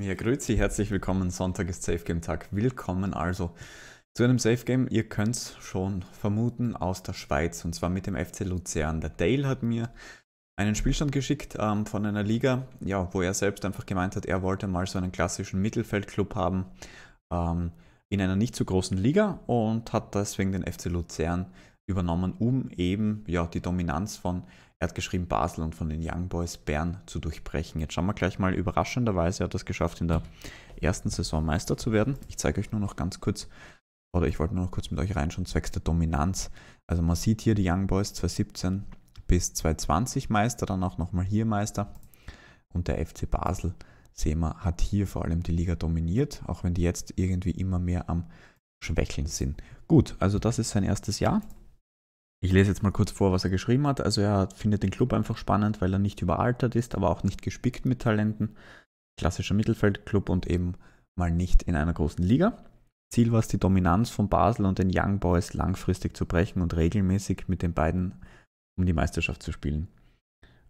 Ja, grüezi, herzlich willkommen. Sonntag ist Safe Game Tag. Willkommen also zu einem Safe Game. Ihr könnt es schon vermuten aus der Schweiz und zwar mit dem FC Luzern. Der Dale hat mir einen Spielstand geschickt ähm, von einer Liga, ja, wo er selbst einfach gemeint hat, er wollte mal so einen klassischen Mittelfeldclub haben ähm, in einer nicht zu so großen Liga und hat deswegen den FC Luzern übernommen, um eben ja die Dominanz von er hat geschrieben, Basel und von den Young Boys Bern zu durchbrechen. Jetzt schauen wir gleich mal überraschenderweise, er hat das geschafft, in der ersten Saison Meister zu werden. Ich zeige euch nur noch ganz kurz, oder ich wollte nur noch kurz mit euch reinschauen, zwecks der Dominanz. Also man sieht hier die Young Boys 2017 bis 2020 Meister, dann auch nochmal hier Meister. Und der FC Basel, sehen wir, hat hier vor allem die Liga dominiert, auch wenn die jetzt irgendwie immer mehr am Schwächeln sind. Gut, also das ist sein erstes Jahr. Ich lese jetzt mal kurz vor, was er geschrieben hat. Also er findet den Club einfach spannend, weil er nicht überaltert ist, aber auch nicht gespickt mit Talenten. Klassischer Mittelfeldclub und eben mal nicht in einer großen Liga. Ziel war es, die Dominanz von Basel und den Young Boys langfristig zu brechen und regelmäßig mit den beiden um die Meisterschaft zu spielen.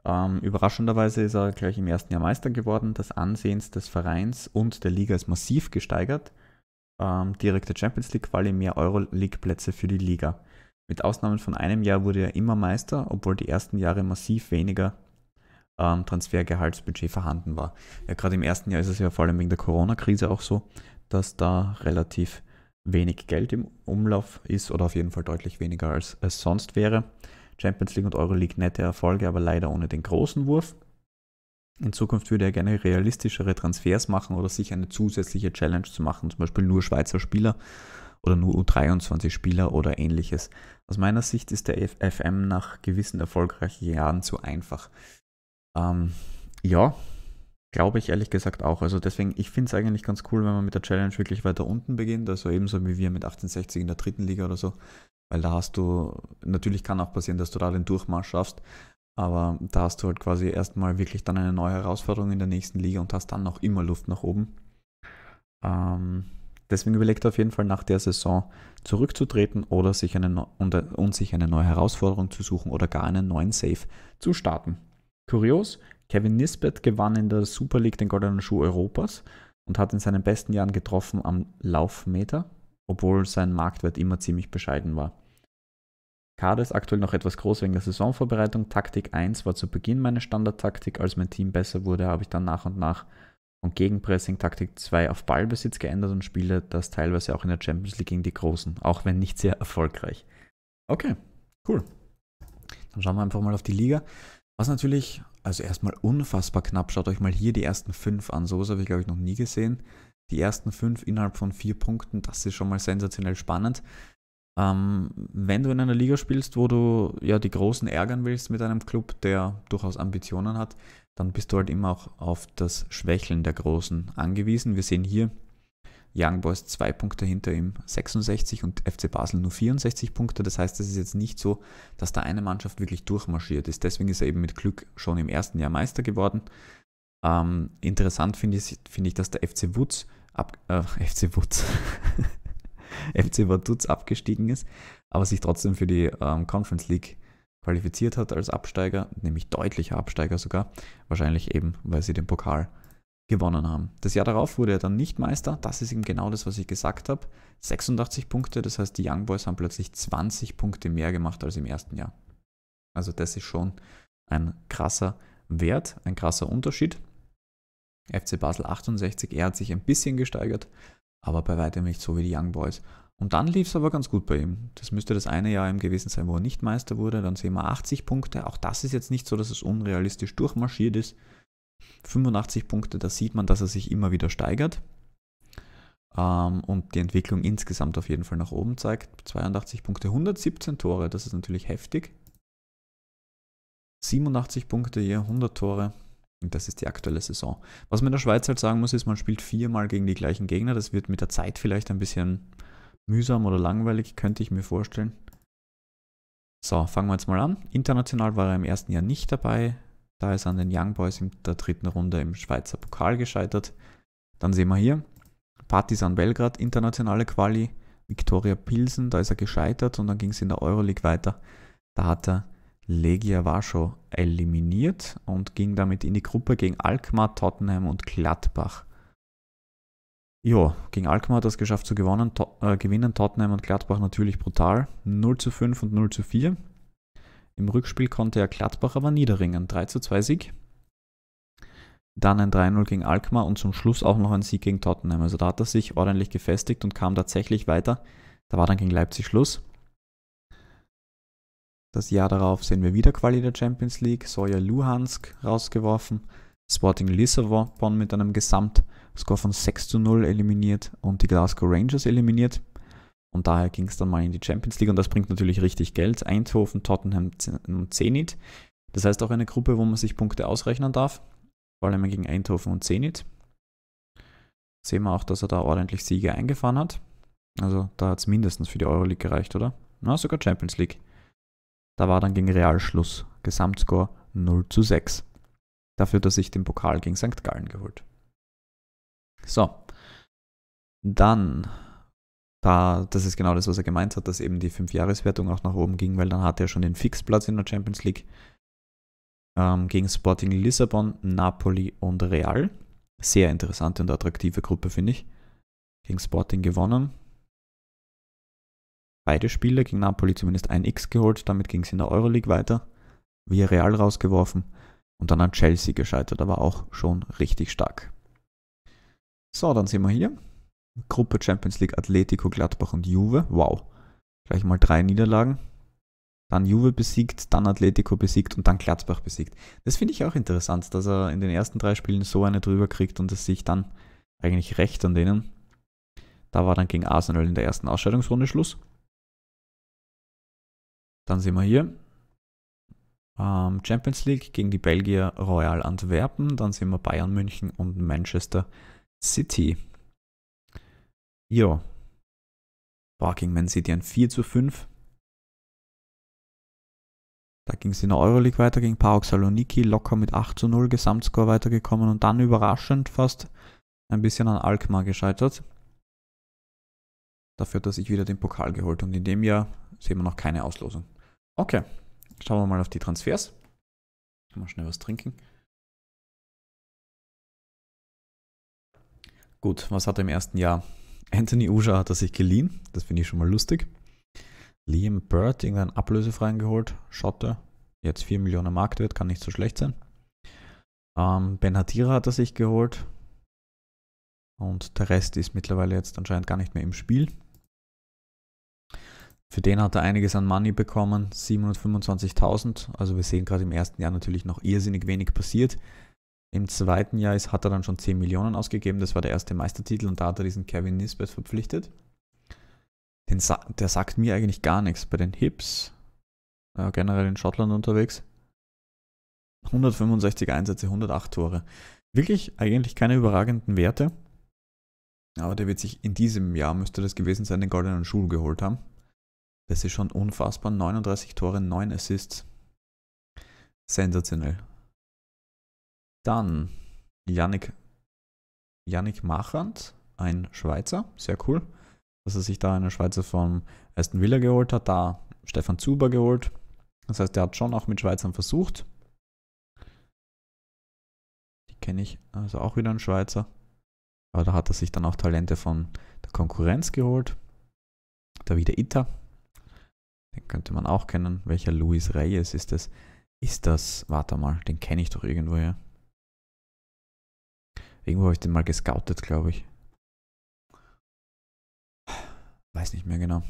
Ähm, überraschenderweise ist er gleich im ersten Jahr Meister geworden. Das Ansehen des Vereins und der Liga ist massiv gesteigert. Ähm, direkte Champions League-Quali, mehr Euroleague-Plätze für die Liga. Mit Ausnahmen von einem Jahr wurde er immer Meister, obwohl die ersten Jahre massiv weniger ähm, Transfergehaltsbudget vorhanden war. Ja, gerade im ersten Jahr ist es ja vor allem wegen der Corona-Krise auch so, dass da relativ wenig Geld im Umlauf ist oder auf jeden Fall deutlich weniger als es sonst wäre. Champions League und Euroleague nette Erfolge, aber leider ohne den großen Wurf. In Zukunft würde er gerne realistischere Transfers machen oder sich eine zusätzliche Challenge zu machen, zum Beispiel nur Schweizer Spieler oder nur U23-Spieler oder ähnliches. Aus meiner Sicht ist der FM nach gewissen erfolgreichen Jahren zu einfach. Ähm, ja, glaube ich ehrlich gesagt auch. Also deswegen, ich finde es eigentlich ganz cool, wenn man mit der Challenge wirklich weiter unten beginnt. Also ebenso wie wir mit 1860 in der dritten Liga oder so. Weil da hast du, natürlich kann auch passieren, dass du da den Durchmarsch schaffst. Aber da hast du halt quasi erstmal wirklich dann eine neue Herausforderung in der nächsten Liga und hast dann noch immer Luft nach oben. Ähm, Deswegen überlegt er auf jeden Fall nach der Saison zurückzutreten oder sich eine, und, äh, und sich eine neue Herausforderung zu suchen oder gar einen neuen Safe zu starten. Kurios, Kevin Nisbet gewann in der Super League den goldenen Schuh Europas und hat in seinen besten Jahren getroffen am Laufmeter, obwohl sein Marktwert immer ziemlich bescheiden war. Kader ist aktuell noch etwas groß wegen der Saisonvorbereitung. Taktik 1 war zu Beginn meine Standardtaktik. Als mein Team besser wurde, habe ich dann nach und nach und Gegenpressing Taktik 2 auf Ballbesitz geändert und spiele das teilweise auch in der Champions League gegen die Großen, auch wenn nicht sehr erfolgreich. Okay, cool. Dann schauen wir einfach mal auf die Liga. Was natürlich, also erstmal unfassbar knapp, schaut euch mal hier die ersten fünf an. So was habe ich, glaube ich, noch nie gesehen. Die ersten fünf innerhalb von vier Punkten, das ist schon mal sensationell spannend. Ähm, wenn du in einer Liga spielst, wo du ja die Großen ärgern willst mit einem Club, der durchaus Ambitionen hat, dann bist du halt immer auch auf das Schwächeln der Großen angewiesen. Wir sehen hier Young Boys zwei Punkte hinter ihm, 66 und FC Basel nur 64 Punkte. Das heißt, es ist jetzt nicht so, dass da eine Mannschaft wirklich durchmarschiert ist. Deswegen ist er eben mit Glück schon im ersten Jahr Meister geworden. Ähm, interessant finde ich, find ich, dass der FC Wutz, ab, äh, FC Wutz, FC Vaduz abgestiegen ist, aber sich trotzdem für die ähm, Conference League qualifiziert hat als Absteiger, nämlich deutlicher Absteiger sogar, wahrscheinlich eben, weil sie den Pokal gewonnen haben. Das Jahr darauf wurde er dann nicht Meister, das ist eben genau das, was ich gesagt habe. 86 Punkte, das heißt, die Young Boys haben plötzlich 20 Punkte mehr gemacht als im ersten Jahr. Also das ist schon ein krasser Wert, ein krasser Unterschied. FC Basel 68, er hat sich ein bisschen gesteigert, aber bei weitem nicht so wie die Young Boys. Und dann lief es aber ganz gut bei ihm. Das müsste das eine Jahr ihm gewesen sein, wo er nicht Meister wurde. Dann sehen wir 80 Punkte. Auch das ist jetzt nicht so, dass es unrealistisch durchmarschiert ist. 85 Punkte, da sieht man, dass er sich immer wieder steigert. Ähm, und die Entwicklung insgesamt auf jeden Fall nach oben zeigt. 82 Punkte, 117 Tore, das ist natürlich heftig. 87 Punkte hier, 100 Tore. Und das ist die aktuelle Saison. Was man in der Schweiz halt sagen muss, ist, man spielt viermal gegen die gleichen Gegner. Das wird mit der Zeit vielleicht ein bisschen mühsam oder langweilig, könnte ich mir vorstellen. So, fangen wir jetzt mal an. International war er im ersten Jahr nicht dabei. Da ist er an den Young Boys in der dritten Runde im Schweizer Pokal gescheitert. Dann sehen wir hier Partisan Belgrad, internationale Quali. Viktoria Pilsen, da ist er gescheitert und dann ging es in der Euroleague weiter. Da hat er Legia Warschau eliminiert und ging damit in die Gruppe gegen Alkmaar, Tottenham und Gladbach. Jo, gegen Alkmaar hat es geschafft zu gewonnen, to äh, gewinnen, Tottenham und Gladbach natürlich brutal. 0 zu 5 und 0 zu 4. Im Rückspiel konnte er Gladbach aber niederringen. 3 zu 2 Sieg. Dann ein 3-0 gegen Alkmaar und zum Schluss auch noch ein Sieg gegen Tottenham. Also da hat er sich ordentlich gefestigt und kam tatsächlich weiter. Da war dann gegen Leipzig Schluss. Das Jahr darauf sehen wir wieder Quali der Champions League, Soja Luhansk rausgeworfen, Sporting Lissabon mit einem Gesamtscore von 6 zu 0 eliminiert und die Glasgow Rangers eliminiert. Und daher ging es dann mal in die Champions League und das bringt natürlich richtig Geld. Eindhoven, Tottenham und Zenit. Das heißt auch eine Gruppe, wo man sich Punkte ausrechnen darf. Vor allem gegen Eindhoven und Zenit. Sehen wir auch, dass er da ordentlich Siege eingefahren hat. Also da hat es mindestens für die Euroleague gereicht, oder? Na, sogar Champions League. Da war dann gegen Real Schluss. Gesamtscore 0 zu 6. Dafür, dass ich den Pokal gegen St. Gallen geholt. So. Dann, da, das ist genau das, was er gemeint hat, dass eben die 5-Jahres-Wertung auch nach oben ging, weil dann hatte er schon den Fixplatz in der Champions League ähm, gegen Sporting Lissabon, Napoli und Real. Sehr interessante und attraktive Gruppe, finde ich. Gegen Sporting gewonnen, beide Spiele, gegen Napoli zumindest ein X geholt, damit ging es in der Euroleague weiter, via Real rausgeworfen und dann an Chelsea gescheitert, aber auch schon richtig stark. So, dann sind wir hier. Gruppe Champions League Atletico, Gladbach und Juve. Wow. Gleich mal drei Niederlagen. Dann Juve besiegt, dann Atletico besiegt und dann Gladbach besiegt. Das finde ich auch interessant, dass er in den ersten drei Spielen so eine drüber kriegt und es sich dann eigentlich recht an denen. Da war dann gegen Arsenal in der ersten Ausscheidungsrunde Schluss. Dann sehen wir hier ähm, Champions League gegen die Belgier Royal Antwerpen. Dann sehen wir Bayern München und Manchester City. Jo. Boah, gegen Man City ein 4 zu 5. Da ging es in der Euroleague weiter gegen Paok Saloniki, locker mit 8 zu 0 Gesamtscore weitergekommen und dann überraschend fast ein bisschen an Alkmaar gescheitert. Dafür, dass ich wieder den Pokal geholt und in dem Jahr sehen wir noch keine Auslosung. Okay, schauen wir mal auf die Transfers. Mal schnell was trinken. Gut, was hat er im ersten Jahr? Anthony Uja hat er sich geliehen. Das finde ich schon mal lustig. Liam Bird, irgendeinen ablösefreien geholt. Schotte. Jetzt 4 Millionen Marktwert, kann nicht so schlecht sein. Ähm, ben Hatira hat er sich geholt. Und der Rest ist mittlerweile jetzt anscheinend gar nicht mehr im Spiel. Für den hat er einiges an Money bekommen, 725.000. Also wir sehen gerade im ersten Jahr natürlich noch irrsinnig wenig passiert. Im zweiten Jahr ist, hat er dann schon 10 Millionen ausgegeben. Das war der erste Meistertitel und da hat er diesen Kevin Nisbet verpflichtet. Den der sagt mir eigentlich gar nichts. Bei den Hips, äh, generell in Schottland unterwegs, 165 Einsätze, 108 Tore. Wirklich eigentlich keine überragenden Werte. Aber der wird sich in diesem Jahr, müsste das gewesen sein, den goldenen Schuh geholt haben. Das ist schon unfassbar. 39 Tore, 9 Assists. Sensationell. Dann Yannick, Yannick Machand, ein Schweizer. Sehr cool, dass er sich da einen Schweizer von Aston Villa geholt hat. Da Stefan Zuber geholt. Das heißt, er hat schon auch mit Schweizern versucht. Die kenne ich, also auch wieder ein Schweizer. Aber da hat er sich dann auch Talente von der Konkurrenz geholt. Da wieder Ita, den könnte man auch kennen. Welcher Luis Reyes ist das? Ist das, warte mal, den kenne ich doch irgendwo, ja. Irgendwo habe ich den mal gescoutet, glaube ich. Weiß nicht mehr genau.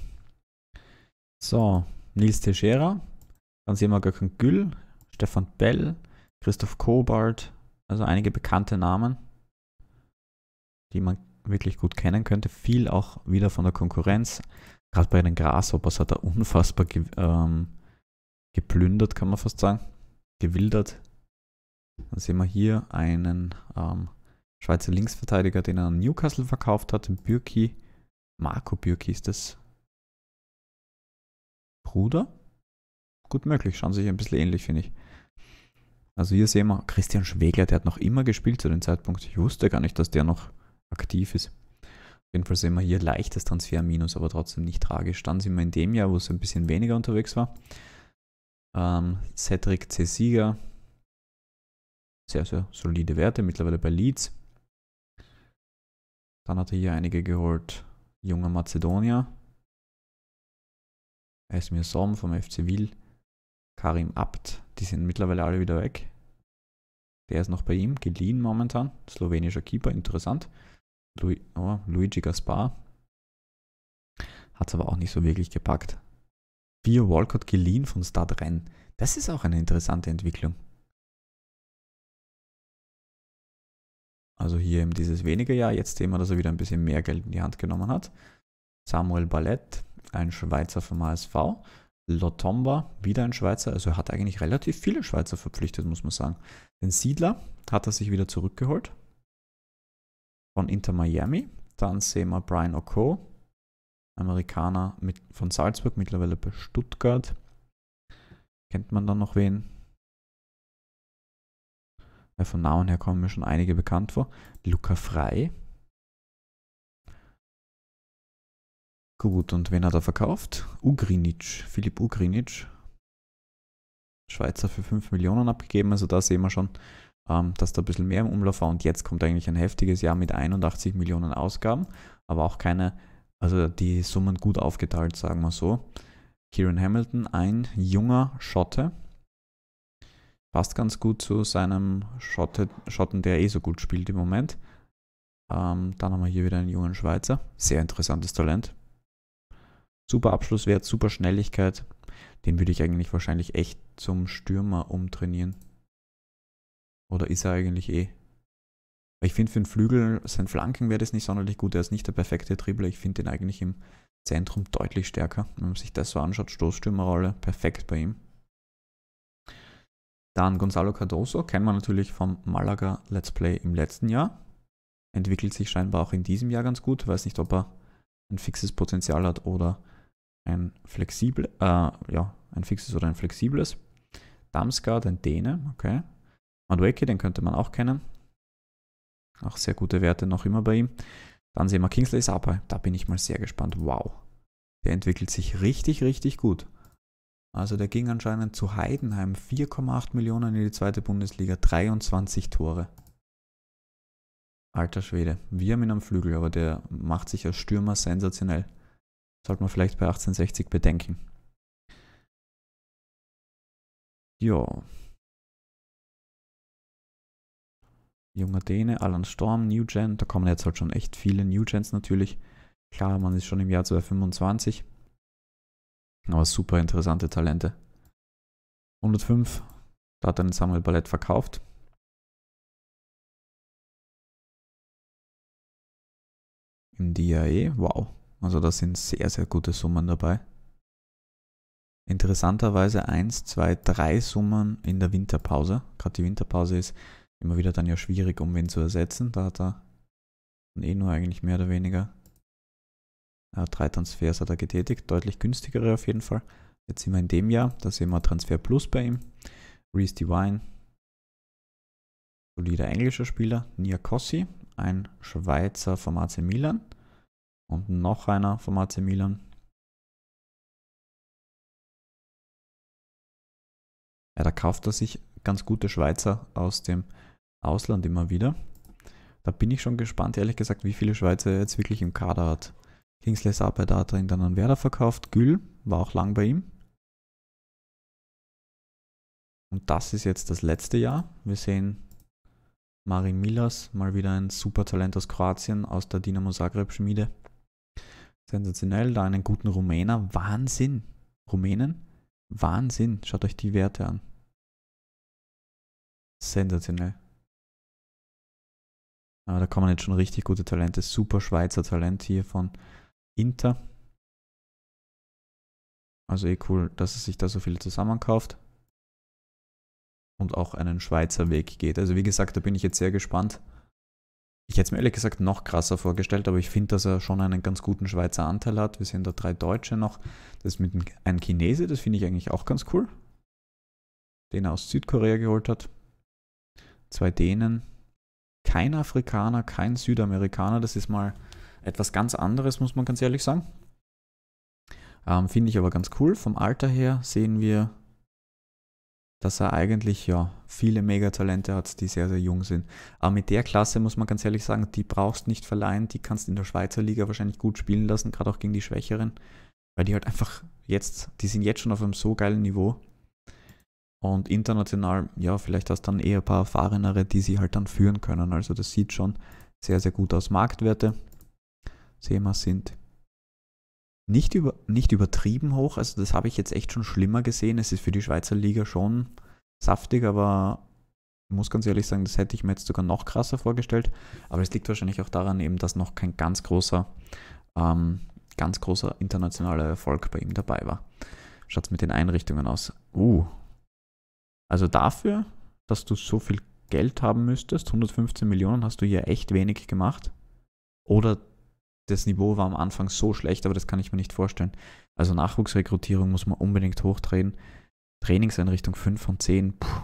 So, Nils Teixeira. Dann sehen wir Gökhan Gül, Stefan Bell, Christoph Kobalt. Also einige bekannte Namen, die man wirklich gut kennen könnte. Viel auch wieder von der Konkurrenz gerade bei den Grasshoppers hat er unfassbar ge ähm, geplündert, kann man fast sagen, gewildert. Dann sehen wir hier einen ähm, Schweizer Linksverteidiger, den er an Newcastle verkauft hat, Bürki, Marco Bürki ist das Bruder? Gut möglich, schauen sich ein bisschen ähnlich, finde ich. Also hier sehen wir Christian Schwegler, der hat noch immer gespielt zu dem Zeitpunkt. Ich wusste gar nicht, dass der noch aktiv ist. Jedenfalls sehen wir hier leichtes Transferminus, aber trotzdem nicht tragisch. Dann sind wir in dem Jahr, wo es ein bisschen weniger unterwegs war. Ähm, Cedric Sieger. sehr, sehr solide Werte, mittlerweile bei Leeds. Dann hat er hier einige geholt. Junger Mazedonier. Esmir Som vom FC Wil. Karim Abt, die sind mittlerweile alle wieder weg. Der ist noch bei ihm, geliehen momentan. Slowenischer Keeper, interessant. Lu oh, Luigi Gaspar. Hat es aber auch nicht so wirklich gepackt. Bio Walcott geliehen von Start Renn. Das ist auch eine interessante Entwicklung. Also hier eben dieses weniger Jahr, jetzt sehen wir, dass er wieder ein bisschen mehr Geld in die Hand genommen hat. Samuel Ballett, ein Schweizer vom ASV. Lotomba, wieder ein Schweizer. Also er hat eigentlich relativ viele Schweizer verpflichtet, muss man sagen. Den Siedler hat er sich wieder zurückgeholt von Inter Miami. Dann sehen wir Brian Oko, Amerikaner mit, von Salzburg, mittlerweile bei Stuttgart. Kennt man dann noch wen? Ja, von Namen her kommen mir schon einige bekannt vor. Luca Frei. Gut, und wen hat er verkauft? Ugrinic, Philipp Ugrinic. Schweizer für 5 Millionen abgegeben, also da sehen wir schon, ähm, dass da ein bisschen mehr im Umlauf war. Und jetzt kommt eigentlich ein heftiges Jahr mit 81 Millionen Ausgaben, aber auch keine, also die Summen gut aufgeteilt, sagen wir so. Kieran Hamilton, ein junger Schotte, passt ganz gut zu seinem Schotte, Schotten, der eh so gut spielt im Moment. Ähm, dann haben wir hier wieder einen jungen Schweizer, sehr interessantes Talent. Super Abschlusswert, super Schnelligkeit. Den würde ich eigentlich wahrscheinlich echt zum Stürmer umtrainieren. Oder ist er eigentlich eh? Ich finde für den Flügel, sein Flanken wäre das nicht sonderlich gut. Er ist nicht der perfekte Dribbler. Ich finde ihn eigentlich im Zentrum deutlich stärker. Wenn man sich das so anschaut, Stoßstürmerrolle, perfekt bei ihm. Dann Gonzalo Cardoso, kennt man natürlich vom Malaga Let's Play im letzten Jahr. Entwickelt sich scheinbar auch in diesem Jahr ganz gut. Weiß nicht, ob er ein fixes Potenzial hat oder ein flexibel, äh, ja, ein fixes oder ein flexibles. Damsgaard, ein Däne, okay. Madueke, den könnte man auch kennen. Auch sehr gute Werte noch immer bei ihm. Dann sehen wir Kingsley Sapa. Da bin ich mal sehr gespannt. Wow. Der entwickelt sich richtig, richtig gut. Also der ging anscheinend zu Heidenheim 4,8 Millionen in die zweite Bundesliga, 23 Tore. Alter Schwede, wir haben ihn am Flügel, aber der macht sich als Stürmer sensationell. Sollte man vielleicht bei 1860 bedenken. Ja, Junger Däne, Alan Storm, New Gen. Da kommen jetzt halt schon echt viele New Gens natürlich. Klar, man ist schon im Jahr 2025. Aber super interessante Talente. 105, da hat dann Samuel Ballett verkauft. Im DAE, wow. Also da sind sehr, sehr gute Summen dabei. Interessanterweise 1, 2, 3 Summen in der Winterpause. Gerade die Winterpause ist Immer wieder dann ja schwierig, um wen zu ersetzen. Da hat er eh nur eigentlich mehr oder weniger. Äh, drei Transfers hat er getätigt, deutlich günstigere auf jeden Fall. Jetzt sind wir in dem Jahr, da sehen wir Transfer Plus bei ihm. Reese Divine, solider englischer Spieler. Nia Niakossi, ein Schweizer vom AC Milan. Und noch einer vom AC Milan. Ja, da kauft er sich ganz gute Schweizer aus dem Ausland immer wieder. Da bin ich schon gespannt, ehrlich gesagt, wie viele Schweizer jetzt wirklich im Kader hat. Kingsley Sabert hat ihn dann an Werder verkauft. Gül war auch lang bei ihm. Und das ist jetzt das letzte Jahr. Wir sehen Marin Milas, mal wieder ein super Talent aus Kroatien, aus der Dinamo Zagreb Schmiede. Sensationell, da einen guten Rumäner. Wahnsinn. Rumänen? Wahnsinn. Schaut euch die Werte an. Sensationell. Aber ah, da kommen jetzt schon richtig gute Talente. Super Schweizer Talent hier von Inter. Also eh cool, dass es sich da so viel zusammenkauft. Und auch einen Schweizer Weg geht. Also wie gesagt, da bin ich jetzt sehr gespannt. Ich hätte es mir ehrlich gesagt noch krasser vorgestellt, aber ich finde, dass er schon einen ganz guten Schweizer Anteil hat. Wir sehen da drei Deutsche noch. Das ist mit einem Chinese, das finde ich eigentlich auch ganz cool. Den er aus Südkorea geholt hat. Zwei Dänen, kein Afrikaner, kein Südamerikaner. Das ist mal etwas ganz anderes, muss man ganz ehrlich sagen. Ähm, Finde ich aber ganz cool. Vom Alter her sehen wir, dass er eigentlich ja viele Megatalente hat, die sehr, sehr jung sind. Aber mit der Klasse muss man ganz ehrlich sagen, die brauchst nicht verleihen, die kannst in der Schweizer Liga wahrscheinlich gut spielen lassen, gerade auch gegen die Schwächeren, weil die halt einfach jetzt, die sind jetzt schon auf einem so geilen Niveau, und international, ja, vielleicht hast du dann eher ein paar erfahrenere, die sie halt dann führen können. Also das sieht schon sehr, sehr gut aus. Marktwerte, sehen wir, sind nicht, über, nicht übertrieben hoch. Also das habe ich jetzt echt schon schlimmer gesehen. Es ist für die Schweizer Liga schon saftig, aber ich muss ganz ehrlich sagen, das hätte ich mir jetzt sogar noch krasser vorgestellt. Aber es liegt wahrscheinlich auch daran eben, dass noch kein ganz großer, ähm, ganz großer internationaler Erfolg bei ihm dabei war. Schaut es mit den Einrichtungen aus. Uh, also dafür, dass du so viel Geld haben müsstest, 115 Millionen, hast du hier echt wenig gemacht. Oder das Niveau war am Anfang so schlecht, aber das kann ich mir nicht vorstellen. Also Nachwuchsrekrutierung muss man unbedingt hochdrehen. Trainingseinrichtung 5 von 10. Puh.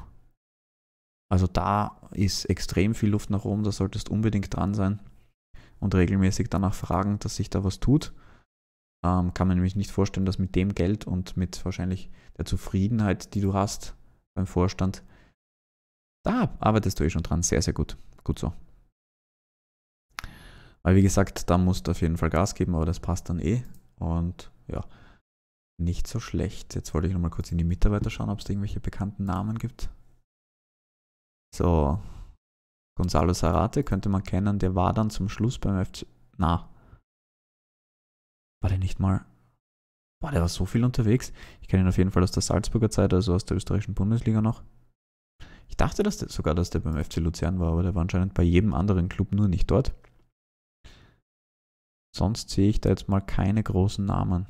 Also da ist extrem viel Luft nach oben, da solltest unbedingt dran sein und regelmäßig danach fragen, dass sich da was tut. Ähm, kann man nämlich nicht vorstellen, dass mit dem Geld und mit wahrscheinlich der Zufriedenheit, die du hast, beim Vorstand. Da arbeitest du eh schon dran. Sehr, sehr gut. Gut so. Weil, wie gesagt, da musst du auf jeden Fall Gas geben, aber das passt dann eh. Und ja, nicht so schlecht. Jetzt wollte ich nochmal kurz in die Mitarbeiter schauen, ob es irgendwelche bekannten Namen gibt. So, Gonzalo Sarate könnte man kennen, der war dann zum Schluss beim FC. Na, war der nicht mal Boah, der war so viel unterwegs. Ich kenne ihn auf jeden Fall aus der Salzburger Zeit, also aus der österreichischen Bundesliga noch. Ich dachte dass der, sogar, dass der beim FC Luzern war, aber der war anscheinend bei jedem anderen Club nur nicht dort. Sonst sehe ich da jetzt mal keine großen Namen.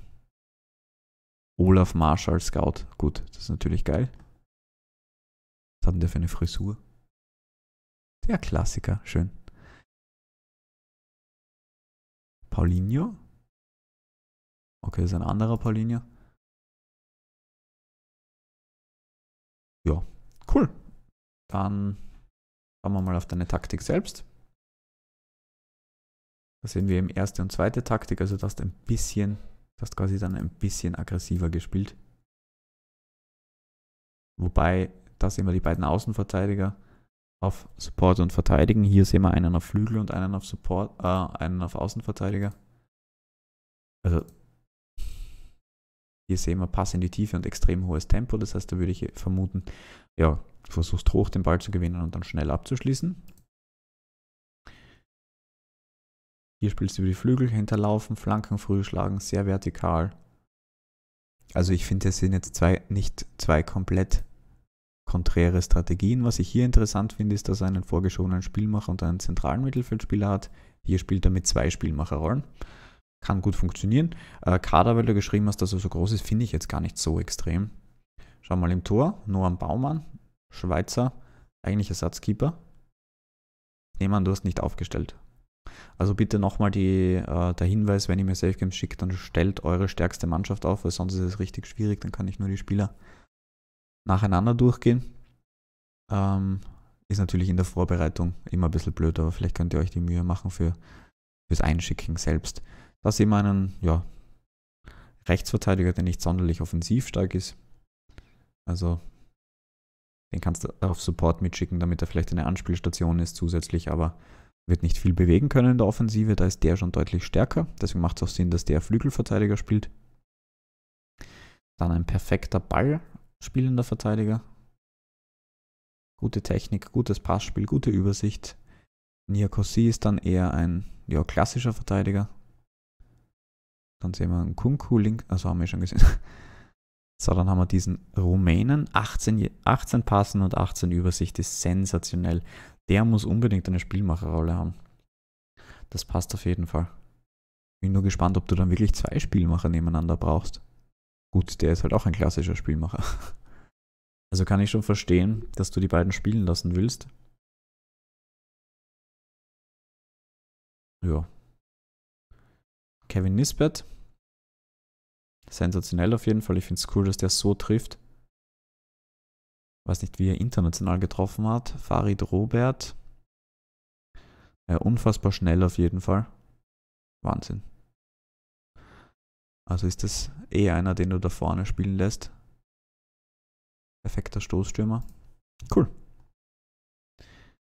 Olaf Marshall Scout. Gut, das ist natürlich geil. Was hat denn der für eine Frisur? Der Klassiker, schön. Paulinho? Okay, ist ein anderer Paulinia. Ja, cool. Dann schauen wir mal auf deine Taktik selbst. Da sehen wir eben erste und zweite Taktik, also du hast ein bisschen, du hast quasi dann ein bisschen aggressiver gespielt. Wobei, da sehen wir die beiden Außenverteidiger auf Support und Verteidigen. Hier sehen wir einen auf Flügel und einen auf Support, äh, einen auf Außenverteidiger. Also hier sehen wir Pass in die Tiefe und extrem hohes Tempo. Das heißt, da würde ich vermuten, ja, versuchst hoch den Ball zu gewinnen und dann schnell abzuschließen. Hier spielst du über die Flügel, hinterlaufen, Flanken früh schlagen, sehr vertikal. Also ich finde, es sind jetzt zwei, nicht zwei komplett konträre Strategien. Was ich hier interessant finde, ist, dass er einen vorgeschobenen Spielmacher und einen zentralen Mittelfeldspieler hat. Hier spielt er mit zwei Spielmacherrollen kann gut funktionieren. Äh, Kader, weil du geschrieben hast, dass er so groß ist, finde ich jetzt gar nicht so extrem. Schau mal im Tor, Noam Baumann, Schweizer, eigentlich Ersatzkeeper. Lehmann, du hast nicht aufgestellt. Also bitte nochmal äh, der Hinweis, wenn ihr mir Safe Games schickt, dann stellt eure stärkste Mannschaft auf, weil sonst ist es richtig schwierig, dann kann ich nur die Spieler nacheinander durchgehen. Ähm, ist natürlich in der Vorbereitung immer ein bisschen blöd, aber vielleicht könnt ihr euch die Mühe machen für, fürs Einschicken selbst dass sie meinen, ja, Rechtsverteidiger, der nicht sonderlich offensiv stark ist. Also, den kannst du auf Support mitschicken, damit er vielleicht eine Anspielstation ist zusätzlich, aber wird nicht viel bewegen können in der Offensive, da ist der schon deutlich stärker. Deswegen macht es auch Sinn, dass der Flügelverteidiger spielt. Dann ein perfekter Ball spielender Verteidiger. Gute Technik, gutes Passspiel, gute Übersicht. Niakosi ist dann eher ein ja, klassischer Verteidiger, dann sehen wir einen Kunku link also haben wir schon gesehen. So, dann haben wir diesen Rumänen, 18, 18 Passen und 18 Übersicht, ist sensationell. Der muss unbedingt eine Spielmacherrolle haben. Das passt auf jeden Fall. Bin nur gespannt, ob du dann wirklich zwei Spielmacher nebeneinander brauchst. Gut, der ist halt auch ein klassischer Spielmacher. Also kann ich schon verstehen, dass du die beiden spielen lassen willst. Ja. Kevin Nisbet, sensationell auf jeden Fall. Ich finde es cool, dass der so trifft. Weiß nicht, wie er international getroffen hat. Farid Robert. Ja, unfassbar schnell auf jeden Fall. Wahnsinn. Also ist das eh einer, den du da vorne spielen lässt. Perfekter Stoßstürmer. Cool.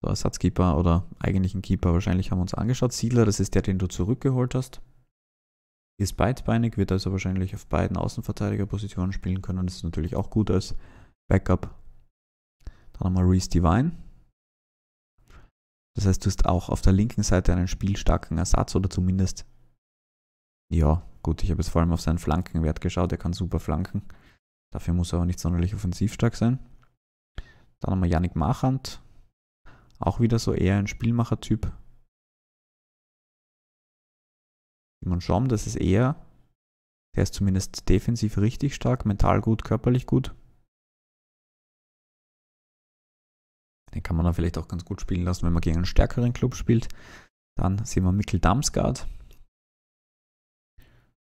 So, Ersatzkeeper oder eigentlich ein Keeper wahrscheinlich haben wir uns angeschaut. Siedler, das ist der, den du zurückgeholt hast. Ist beidbeinig, wird also wahrscheinlich auf beiden Außenverteidigerpositionen spielen können. Das ist natürlich auch gut als Backup. Dann haben wir Reese Divine. Das heißt, du hast auch auf der linken Seite einen spielstarken Ersatz oder zumindest, ja, gut, ich habe jetzt vor allem auf seinen Flankenwert geschaut. Er kann super flanken. Dafür muss er aber nicht sonderlich offensiv stark sein. Dann haben wir Yannick Machand. Auch wieder so eher ein Spielmacher-Typ. Schaum, das ist eher, der ist zumindest defensiv richtig stark, mental gut, körperlich gut. Den kann man dann vielleicht auch ganz gut spielen lassen, wenn man gegen einen stärkeren Club spielt. Dann sehen wir Mikkel Damsgaard.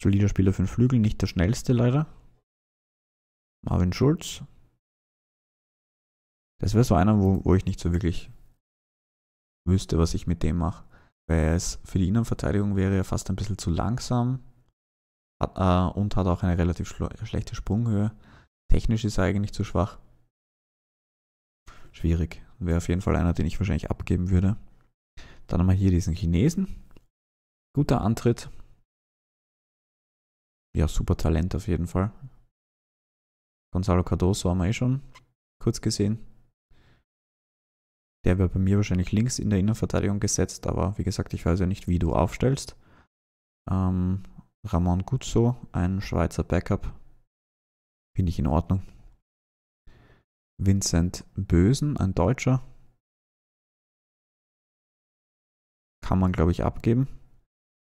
Solider Spieler für den Flügel, nicht der schnellste leider. Marvin Schulz. Das wäre so einer, wo, wo ich nicht so wirklich wüsste, was ich mit dem mache weil er für die Innenverteidigung wäre er fast ein bisschen zu langsam hat, äh, und hat auch eine relativ äh, schlechte Sprunghöhe. Technisch ist er eigentlich zu schwach. Schwierig. Wäre auf jeden Fall einer, den ich wahrscheinlich abgeben würde. Dann haben wir hier diesen Chinesen. Guter Antritt. Ja, super Talent auf jeden Fall. Gonzalo Cardoso haben wir eh schon kurz gesehen. Der wäre bei mir wahrscheinlich links in der Innenverteidigung gesetzt, aber wie gesagt, ich weiß ja nicht, wie du aufstellst. Ähm, Ramon Guzzo, ein Schweizer Backup, finde ich in Ordnung. Vincent Bösen, ein Deutscher, kann man, glaube ich, abgeben.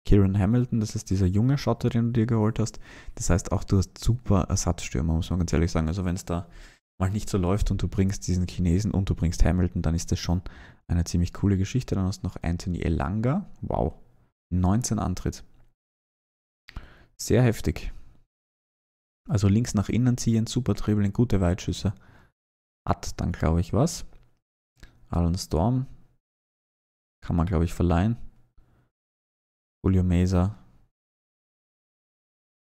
Kieran Hamilton, das ist dieser junge Schotter, den du dir geholt hast. Das heißt, auch du hast super Ersatzstürmer, muss man ganz ehrlich sagen. Also wenn es da mal nicht so läuft und du bringst diesen Chinesen und du bringst Hamilton, dann ist das schon eine ziemlich coole Geschichte. Dann hast du noch Anthony Elanga. Wow. 19 Antritt. Sehr heftig. Also links nach innen ziehen, super Dribbling, gute Weitschüsse. Hat dann, glaube ich, was. Alan Storm. Kann man, glaube ich, verleihen. Julio Mesa.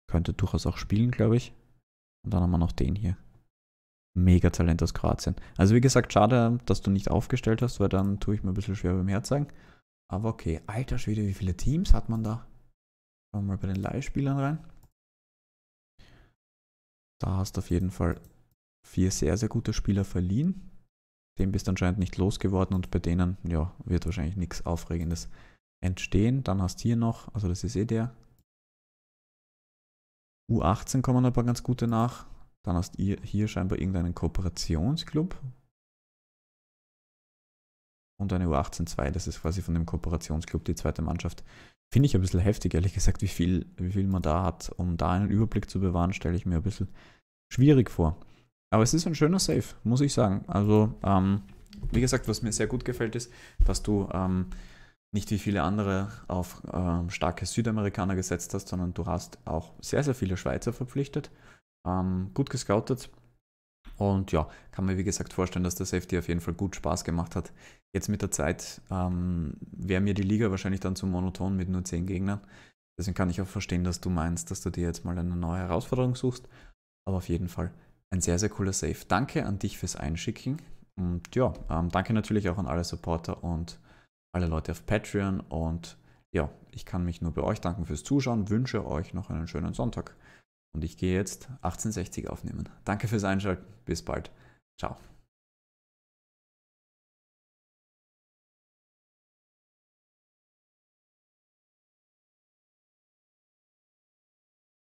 Könnte durchaus auch spielen, glaube ich. Und dann haben wir noch den hier. Megatalent aus Kroatien. Also wie gesagt, schade, dass du nicht aufgestellt hast, weil dann tue ich mir ein bisschen schwer beim Herzeigen. Aber okay, alter Schwede, wie viele Teams hat man da? Schauen wir mal bei den Leihspielern rein. Da hast du auf jeden Fall vier sehr, sehr gute Spieler verliehen. Dem bist du anscheinend nicht losgeworden und bei denen, ja, wird wahrscheinlich nichts Aufregendes entstehen. Dann hast du hier noch, also das ist eh der. U18 kommen aber ganz gute nach. Dann hast ihr hier scheinbar irgendeinen Kooperationsclub. Und eine U18-2, das ist quasi von dem Kooperationsclub die zweite Mannschaft. Finde ich ein bisschen heftig, ehrlich gesagt, wie viel, wie viel man da hat. Um da einen Überblick zu bewahren, stelle ich mir ein bisschen schwierig vor. Aber es ist ein schöner Save, muss ich sagen. Also, ähm, wie gesagt, was mir sehr gut gefällt, ist, dass du ähm, nicht wie viele andere auf ähm, starke Südamerikaner gesetzt hast, sondern du hast auch sehr, sehr viele Schweizer verpflichtet ähm, gut gescoutet. Und ja, kann mir wie gesagt vorstellen, dass der Safety auf jeden Fall gut Spaß gemacht hat. Jetzt mit der Zeit ähm, wäre mir die Liga wahrscheinlich dann zu monoton mit nur 10 Gegnern. Deswegen kann ich auch verstehen, dass du meinst, dass du dir jetzt mal eine neue Herausforderung suchst. Aber auf jeden Fall ein sehr, sehr cooler Save. Danke an dich fürs Einschicken. Und ja, ähm, danke natürlich auch an alle Supporter und alle Leute auf Patreon. Und ja, ich kann mich nur bei euch danken fürs Zuschauen. Wünsche euch noch einen schönen Sonntag. Und ich gehe jetzt 1860 aufnehmen. Danke fürs Einschalten. Bis bald. Ciao.